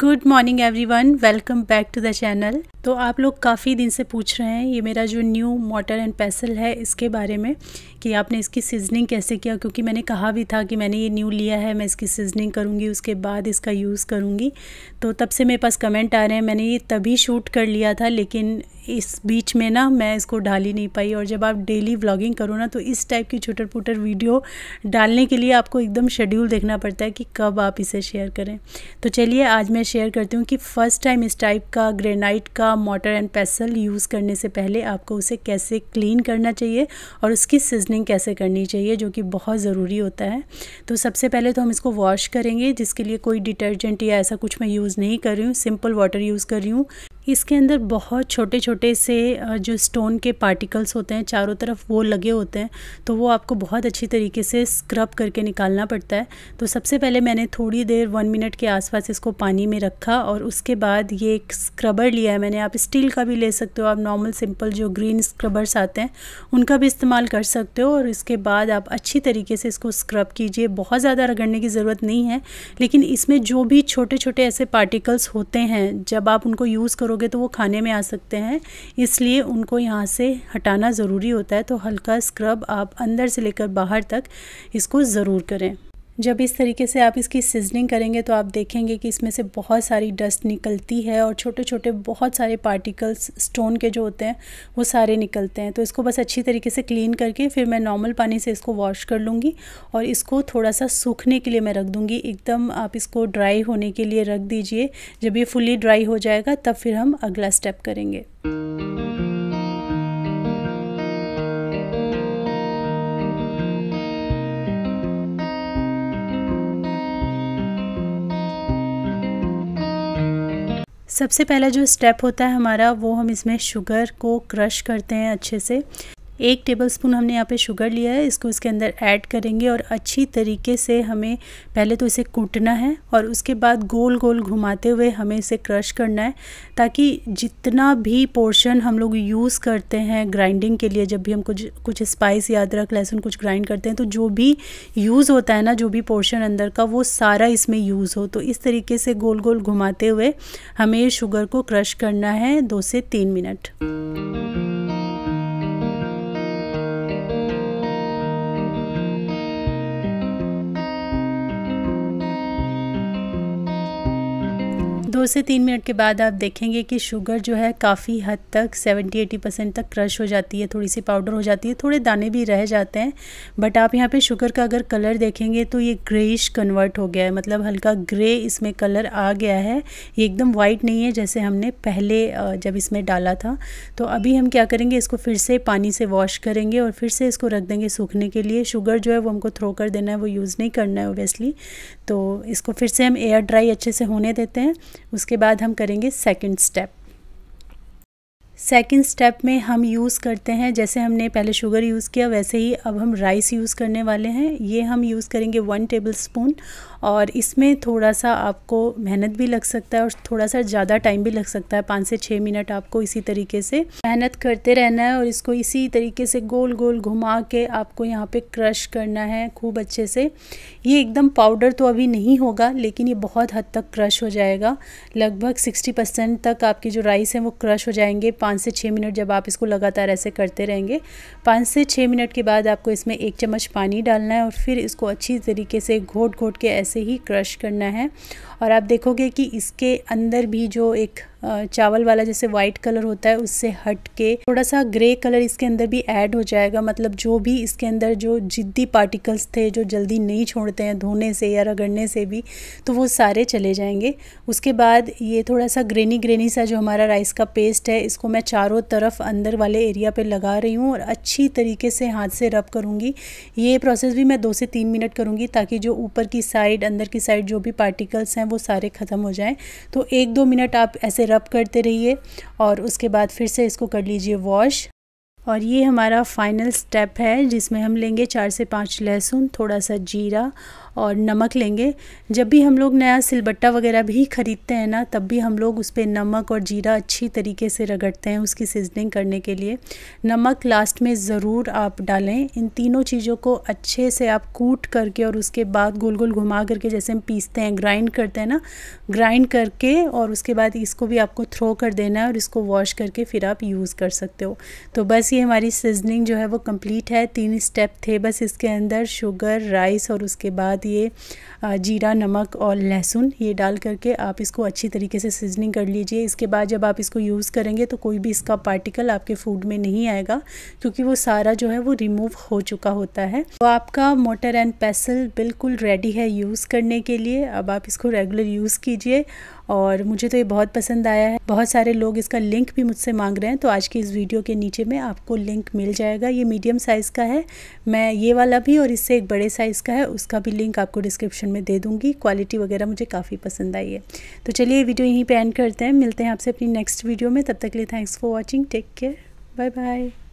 good morning everyone welcome back to the channel तो आप लोग काफ़ी दिन से पूछ रहे हैं ये मेरा जो न्यू मोटर एंड पैसल है इसके बारे में कि आपने इसकी सीजनिंग कैसे किया क्योंकि मैंने कहा भी था कि मैंने ये न्यू लिया है मैं इसकी सीजनिंग करूँगी उसके बाद इसका यूज़ करूँगी तो तब से मेरे पास कमेंट आ रहे हैं मैंने ये तभी शूट कर लिया था लेकिन इस बीच में ना मैं इसको डाल ही नहीं पाई और जब आप डेली व्लॉगिंग करो ना तो इस टाइप की छोटर पुटर वीडियो डालने के लिए आपको एकदम शेड्यूल देखना पड़ता है कि कब आप इसे शेयर करें तो चलिए आज मैं शेयर करती हूँ कि फ़र्स्ट टाइम इस टाइप का ग्रेनाइट का मोटर एंड पेसल यूज़ करने से पहले आपको उसे कैसे क्लीन करना चाहिए और उसकी सीजनिंग कैसे करनी चाहिए जो कि बहुत ज़रूरी होता है तो सबसे पहले तो हम इसको वॉश करेंगे जिसके लिए कोई डिटर्जेंट या ऐसा कुछ मैं यूज़ नहीं कर रही हूँ सिंपल वाटर यूज़ कर रही हूँ इसके अंदर बहुत छोटे छोटे से जो स्टोन के पार्टिकल्स होते हैं चारों तरफ वो लगे होते हैं तो वो आपको बहुत अच्छी तरीके से स्क्रब करके निकालना पड़ता है तो सबसे पहले मैंने थोड़ी देर वन मिनट के आसपास इसको पानी में रखा और उसके बाद ये एक स्क्रबर लिया है मैंने आप स्टील का भी ले सकते हो आप नॉर्मल सिंपल जो ग्रीन स्क्रबर्स आते हैं उनका भी इस्तेमाल कर सकते हो और इसके बाद आप अच्छी तरीके से इसको स्क्रब कीजिए बहुत ज़्यादा रगड़ने की ज़रूरत नहीं है लेकिन इसमें जो भी छोटे छोटे ऐसे पार्टिकल्स होते हैं जब आप उनको यूज़ करोगे करोगे तो वो खाने में आ सकते हैं इसलिए उनको यहाँ से हटाना ज़रूरी होता है तो हल्का स्क्रब आप अंदर से लेकर बाहर तक इसको ज़रूर करें जब इस तरीके से आप इसकी सीजनिंग करेंगे तो आप देखेंगे कि इसमें से बहुत सारी डस्ट निकलती है और छोटे छोटे बहुत सारे पार्टिकल्स स्टोन के जो होते हैं वो सारे निकलते हैं तो इसको बस अच्छी तरीके से क्लीन करके फिर मैं नॉर्मल पानी से इसको वॉश कर लूँगी और इसको थोड़ा सा सूखने के लिए मैं रख दूँगी एकदम आप इसको ड्राई होने के लिए रख दीजिए जब ये फुली ड्राई हो जाएगा तब फिर हम अगला स्टेप करेंगे सबसे पहला जो स्टेप होता है हमारा वो हम इसमें शुगर को क्रश करते हैं अच्छे से एक टेबलस्पून हमने यहाँ पे शुगर लिया है इसको इसके अंदर ऐड करेंगे और अच्छी तरीके से हमें पहले तो इसे कूटना है और उसके बाद गोल गोल घुमाते हुए हमें इसे क्रश करना है ताकि जितना भी पोर्शन हम लोग यूज़ करते हैं ग्राइंडिंग के लिए जब भी हम कुछ कुछ स्पाइस या अदरक लहसुन कुछ ग्राइंड करते हैं तो जो भी यूज़ होता है ना जो भी पोर्शन अंदर का वो सारा इसमें यूज़ हो तो इस तरीके से गोल गोल घुमाते हुए हमें शुगर को क्रश करना है दो से तीन मिनट दो से तीन मिनट के बाद आप देखेंगे कि शुगर जो है काफ़ी हद तक 70-80 परसेंट तक क्रश हो जाती है थोड़ी सी पाउडर हो जाती है थोड़े दाने भी रह जाते हैं बट आप यहाँ पे शुगर का अगर कलर देखेंगे तो ये ग्रेइश कन्वर्ट हो गया है मतलब हल्का ग्रे इसमें कलर आ गया है ये एकदम वाइट नहीं है जैसे हमने पहले जब इसमें डाला था तो अभी हम क्या करेंगे इसको फिर से पानी से वॉश करेंगे और फिर से इसको रख देंगे सूखने के लिए शुगर जो है वो हमको थ्रो कर देना है वो यूज़ नहीं करना है ओबियसली तो इसको फिर से हम एयर ड्राई अच्छे से होने देते हैं उसके बाद हम करेंगे सेकंड स्टेप सेकंड स्टेप में हम यूज़ करते हैं जैसे हमने पहले शुगर यूज़ किया वैसे ही अब हम राइस यूज़ करने वाले हैं ये हम यूज़ करेंगे वन टेबल स्पून और इसमें थोड़ा सा आपको मेहनत भी लग सकता है और थोड़ा सा ज़्यादा टाइम भी लग सकता है पाँच से छः मिनट आपको इसी तरीके से मेहनत करते रहना है और इसको इसी तरीके से गोल गोल घुमा के आपको यहाँ पे क्रश करना है खूब अच्छे से ये एकदम पाउडर तो अभी नहीं होगा लेकिन ये बहुत हद तक क्रश हो जाएगा लगभग सिक्सटी परसेंट तक आपकी जो राइस है वो क्रश हो जाएंगे पाँच से छः मिनट जब आप इसको लगातार ऐसे करते रहेंगे पाँच से छः मिनट के बाद आपको इसमें एक चम्मच पानी डालना है और फिर इसको अच्छी तरीके से घोट घोट के ऐसे ऐसे ही क्रश करना है और आप देखोगे कि इसके अंदर भी जो एक चावल वाला जैसे वाइट कलर होता है उससे हट के थोड़ा सा ग्रे कलर इसके अंदर भी ऐड हो जाएगा मतलब जो भी इसके अंदर जो जिद्दी पार्टिकल्स थे जो जल्दी नहीं छोड़ते हैं धोने से या रगड़ने से भी तो वो सारे चले जाएंगे उसके बाद ये थोड़ा सा ग्रेनी ग्रेनी सा जो हमारा राइस का पेस्ट है इसको मैं चारों तरफ अंदर वाले एरिया पर लगा रही हूँ और अच्छी तरीके से हाथ से रब करूँगी ये प्रोसेस भी मैं दो से तीन मिनट करूँगी ताकि जो ऊपर की साइड अंदर की साइड जो भी पार्टिकल्स हैं वो सारे ख़त्म हो जाएँ तो एक दो मिनट आप ऐसे रब करते रहिए और उसके बाद फिर से इसको कर लीजिए वॉश और ये हमारा फाइनल स्टेप है जिसमें हम लेंगे चार से पाँच लहसुन थोड़ा सा जीरा और नमक लेंगे जब भी हम लोग नया सिलबट्टा वगैरह भी ख़रीदते हैं ना तब भी हम लोग उस पर नमक और जीरा अच्छी तरीके से रगड़ते हैं उसकी सीजनिंग करने के लिए नमक लास्ट में ज़रूर आप डालें इन तीनों चीज़ों को अच्छे से आप कूट करके और उसके बाद गोल गोल घुमा करके जैसे हम पीसते हैं ग्राइंड करते हैं ना ग्राइंड करके और उसके बाद इसको भी आपको थ्रो कर देना है और इसको वॉश करके फिर आप यूज़ कर सकते हो तो बस ये देखिए हमारी सीजनिंग जो है वो कंप्लीट है तीन स्टेप थे बस इसके अंदर शुगर राइस और उसके बाद ये जीरा नमक और लहसुन ये डाल करके आप इसको अच्छी तरीके से सीजनिंग कर लीजिए इसके बाद जब आप इसको यूज़ करेंगे तो कोई भी इसका पार्टिकल आपके फूड में नहीं आएगा क्योंकि वो सारा जो है वो रिमूव हो चुका होता है तो आपका मोटर एंड पेसल बिल्कुल रेडी है यूज़ करने के लिए अब आप इसको रेगुलर यूज़ कीजिए और मुझे तो ये बहुत पसंद आया है बहुत सारे लोग इसका लिंक भी मुझसे मांग रहे हैं तो आज की इस वीडियो के नीचे में आपको लिंक मिल जाएगा ये मीडियम साइज़ का है मैं ये वाला भी और इससे एक बड़े साइज़ का है उसका भी लिंक आपको डिस्क्रिप्शन में दे दूँगी क्वालिटी वगैरह मुझे काफ़ी पसंद आई है तो चलिए वीडियो यहीं पर एंड करते हैं मिलते हैं आपसे अपनी नेक्स्ट वीडियो में तब तक लिए thanks for watching take care bye bye